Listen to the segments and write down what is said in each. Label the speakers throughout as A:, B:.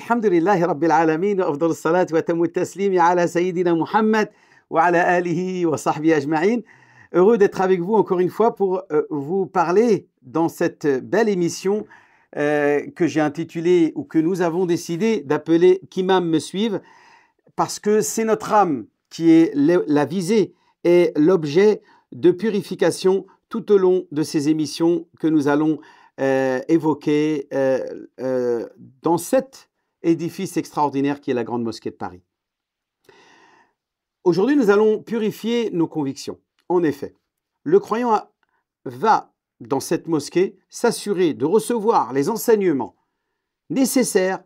A: الحمد لله رب العالمين التسليم على سيدنا محمد وعلى وصحبه Heureux d'être avec vous encore une fois pour euh, vous parler dans cette belle émission euh, que j'ai intitulée ou que nous avons décidé d'appeler Qu'Imam me suive parce que c'est notre âme qui est la visée et l'objet de purification tout au long de ces émissions que nous allons euh, évoquer dans cette édifice extraordinaire qui est la Grande Mosquée de Paris. Aujourd'hui, nous allons purifier nos convictions. En effet, le croyant va dans cette mosquée s'assurer de recevoir les enseignements nécessaires,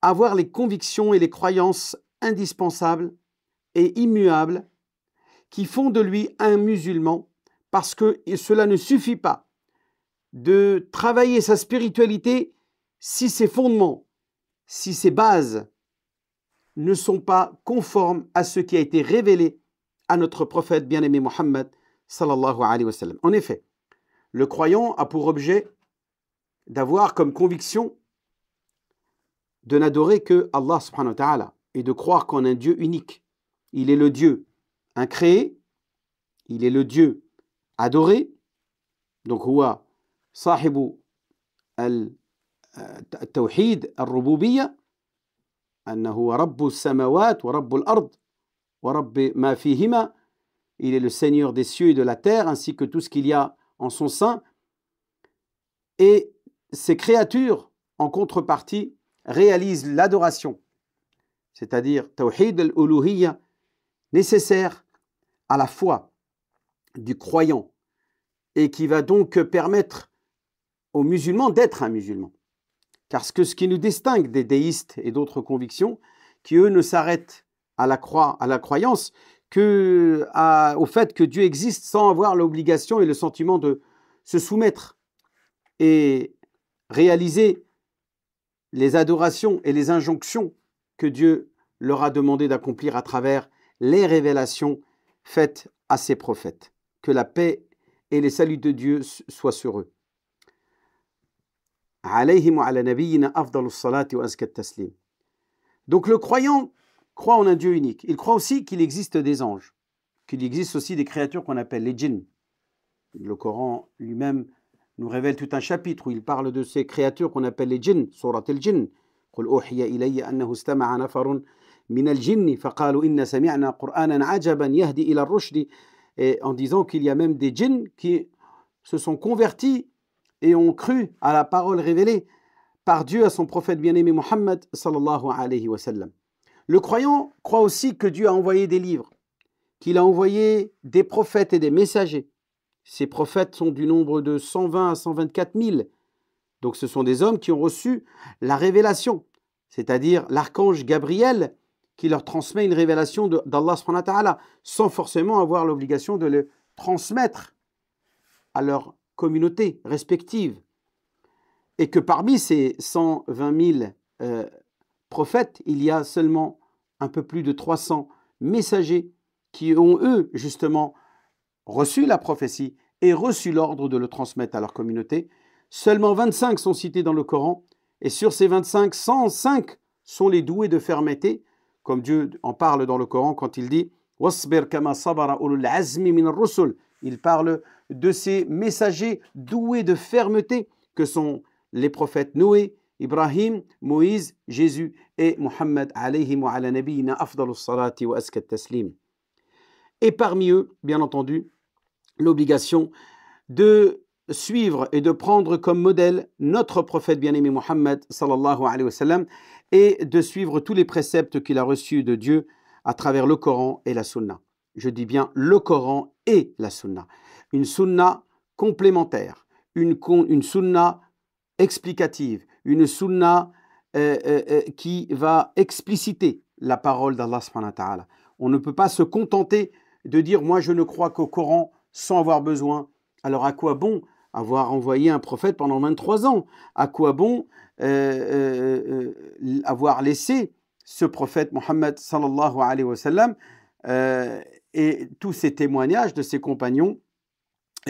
A: avoir les convictions et les croyances indispensables et immuables qui font de lui un musulman, parce que cela ne suffit pas de travailler sa spiritualité si ses fondements si ces bases ne sont pas conformes à ce qui a été révélé à notre prophète bien-aimé Mohammed sallallahu alayhi wa En effet, le croyant a pour objet d'avoir comme conviction de n'adorer que Allah subhanahu wa et de croire qu'en un Dieu unique. Il est le Dieu incréé, il est le Dieu adoré, donc huwa sahibu al il est le Seigneur des cieux et de la terre ainsi que tout ce qu'il y a en son sein. Et ces créatures, en contrepartie, réalisent l'adoration, c'est-à-dire Tawhid al-Uluhiyya, nécessaire à la foi du croyant et qui va donc permettre aux musulmans d'être un musulman. Car ce, que, ce qui nous distingue des déistes et d'autres convictions, qui eux ne s'arrêtent à la croix, à la croyance, que au fait que Dieu existe sans avoir l'obligation et le sentiment de se soumettre et réaliser les adorations et les injonctions que Dieu leur a demandé d'accomplir à travers les révélations faites à ses prophètes. Que la paix et les saluts de Dieu soient sur eux. Donc le croyant croit en un Dieu unique. Il croit aussi qu'il existe des anges, qu'il existe aussi des créatures qu'on appelle les djinns. Le Coran lui-même nous révèle tout un chapitre où il parle de ces créatures qu'on appelle les djinns, surat al-jinn. en disant qu'il y a même des djinns qui se sont convertis et ont cru à la parole révélée par Dieu à son prophète bien-aimé Mohammed Le croyant croit aussi que Dieu a envoyé des livres, qu'il a envoyé des prophètes et des messagers. Ces prophètes sont du nombre de 120 à 124 000. Donc ce sont des hommes qui ont reçu la révélation, c'est-à-dire l'archange Gabriel qui leur transmet une révélation d'Allah sans forcément avoir l'obligation de le transmettre à leur communautés respectives. Et que parmi ces 120 000 euh, prophètes, il y a seulement un peu plus de 300 messagers qui ont, eux, justement, reçu la prophétie et reçu l'ordre de le transmettre à leur communauté. Seulement 25 sont cités dans le Coran, et sur ces 25, 105 sont les doués de fermeté, comme Dieu en parle dans le Coran quand il dit il parle de ces messagers doués de fermeté que sont les prophètes Noé, Ibrahim, Moïse, Jésus et Mohammed Et parmi eux, bien entendu, l'obligation de suivre et de prendre comme modèle notre prophète bien-aimé Mohammed et de suivre tous les préceptes qu'il a reçus de Dieu à travers le Coran et la Sunna. Je dis bien le Coran et la Sunna. Une Sunna complémentaire, une, une Sunna explicative, une Sunna euh, euh, euh, qui va expliciter la parole d'Allah. On ne peut pas se contenter de dire moi je ne crois qu'au Coran sans avoir besoin. Alors à quoi bon avoir envoyé un prophète pendant 23 ans À quoi bon avoir laissé ce prophète Mohammed sallallahu alayhi wa sallam euh, et tous ces témoignages de ses compagnons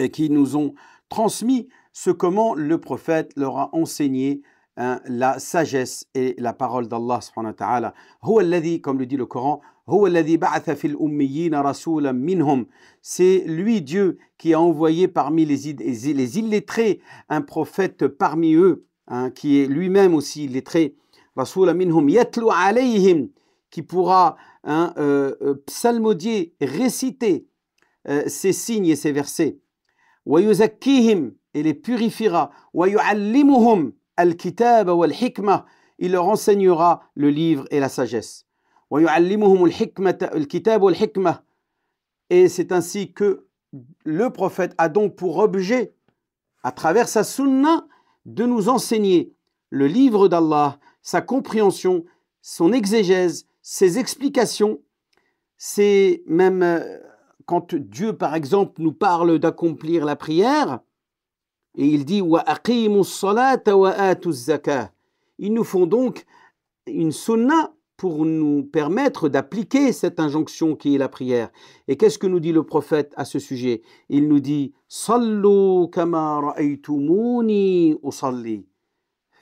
A: euh, qui nous ont transmis ce comment le prophète leur a enseigné hein, la sagesse et la parole d'Allah subhanahu wa ta'ala. comme le dit le Coran, C'est lui Dieu qui a envoyé parmi les, les illettrés un prophète parmi eux, hein, qui est lui-même aussi illettré yatlu alayhim, qui pourra hein, euh, euh, psalmodier, réciter euh, ces signes et ces versets. Wayuzakkihim » et les purifiera. al-kitab il leur enseignera le livre et la sagesse. al-kitab Et c'est ainsi que le prophète a donc pour objet, à travers sa sunna, de nous enseigner le livre d'Allah, sa compréhension, son exégèse, ses explications. C'est même euh, quand Dieu, par exemple, nous parle d'accomplir la prière, et il dit Ils nous font donc une sunna pour nous permettre d'appliquer cette injonction qui est la prière. Et qu'est-ce que nous dit le prophète à ce sujet Il nous dit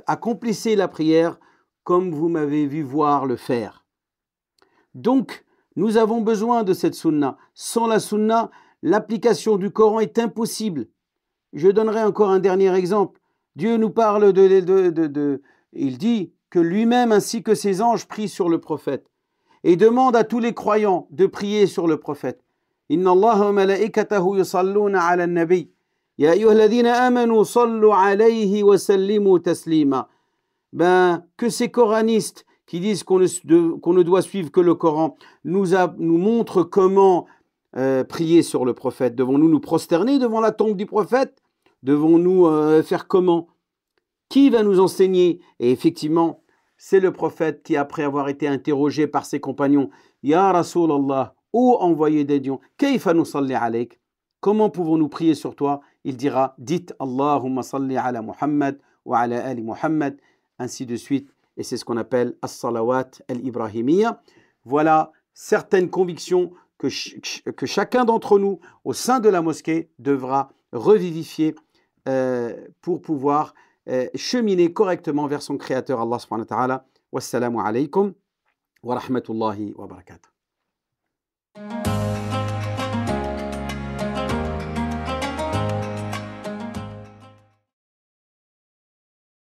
A: Accomplissez la prière comme vous m'avez vu voir le faire. Donc, nous avons besoin de cette sunna. Sans la sunna, l'application du Coran est impossible. Je donnerai encore un dernier exemple. Dieu nous parle de... de, il dit que lui-même ainsi que ses anges prient sur le prophète et demande à tous les croyants de prier sur le prophète. Inna Allah malaikatahu yusalluna ala nabi. Ya amanu sallu alayhi wa sallimu taslima ben, que ces coranistes qui disent qu'on ne, ne, doit suivre que le Coran nous, nous montrent comment euh, prier sur le prophète. Devons-nous nous prosterner devant la tombe du prophète Devons-nous euh, faire comment Qui va nous enseigner Et effectivement, c'est le prophète qui, après avoir été interrogé par ses compagnons, Ya Rasulallah, ô envoyé des dions, alayk Comment pouvons-nous prier sur toi Il dira Dites Allahumma salli ala Muhammad wa ala ali Muhammad ainsi de suite. Et c'est ce qu'on appelle As-Salawat al-Ibrahimiyya. Voilà certaines convictions que, que chacun d'entre nous, au sein de la mosquée, devra revivifier euh, pour pouvoir euh, cheminer correctement vers son Créateur, Allah subhanahu wa ta'ala. Wassalamu alaikum wa rahmatullahi wa barakatuh.